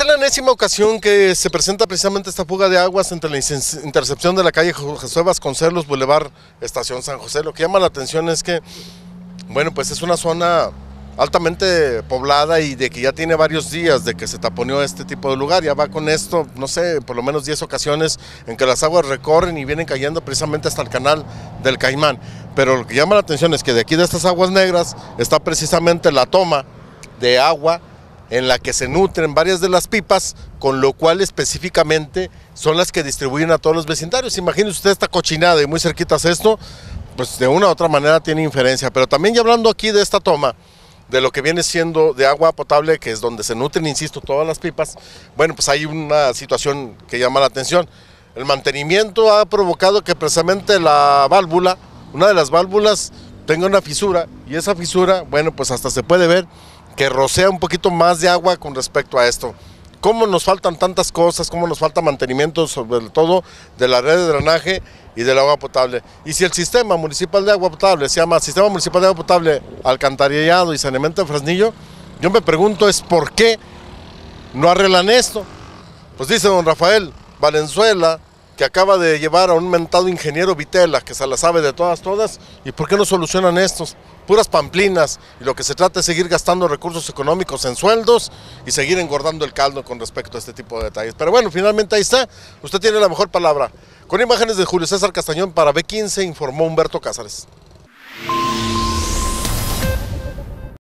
Esta es la enésima ocasión que se presenta precisamente esta fuga de aguas entre la intercepción de la calle José Vasconcelos, Boulevard Estación San José. Lo que llama la atención es que, bueno, pues es una zona altamente poblada y de que ya tiene varios días de que se taponeó este tipo de lugar. Ya va con esto, no sé, por lo menos 10 ocasiones en que las aguas recorren y vienen cayendo precisamente hasta el canal del Caimán. Pero lo que llama la atención es que de aquí de estas aguas negras está precisamente la toma de agua en la que se nutren varias de las pipas, con lo cual específicamente son las que distribuyen a todos los vecindarios. Imagínense usted esta cochinada y muy cerquitas esto, pues de una u otra manera tiene inferencia. Pero también ya hablando aquí de esta toma, de lo que viene siendo de agua potable, que es donde se nutren, insisto, todas las pipas, bueno, pues hay una situación que llama la atención. El mantenimiento ha provocado que precisamente la válvula, una de las válvulas, tenga una fisura y esa fisura, bueno, pues hasta se puede ver que rocea un poquito más de agua con respecto a esto. Cómo nos faltan tantas cosas, cómo nos falta mantenimiento sobre todo de la red de drenaje y del agua potable. Y si el sistema municipal de agua potable se llama Sistema Municipal de Agua Potable Alcantarillado y Saneamiento de frasnillo, yo me pregunto es por qué no arreglan esto. Pues dice don Rafael, Valenzuela, que acaba de llevar a un mentado ingeniero Vitela, que se la sabe de todas, todas, y por qué no solucionan estos? Puras pamplinas, y lo que se trata es seguir gastando recursos económicos en sueldos y seguir engordando el caldo con respecto a este tipo de detalles. Pero bueno, finalmente ahí está, usted tiene la mejor palabra. Con imágenes de Julio César Castañón para B15 informó Humberto Cázares.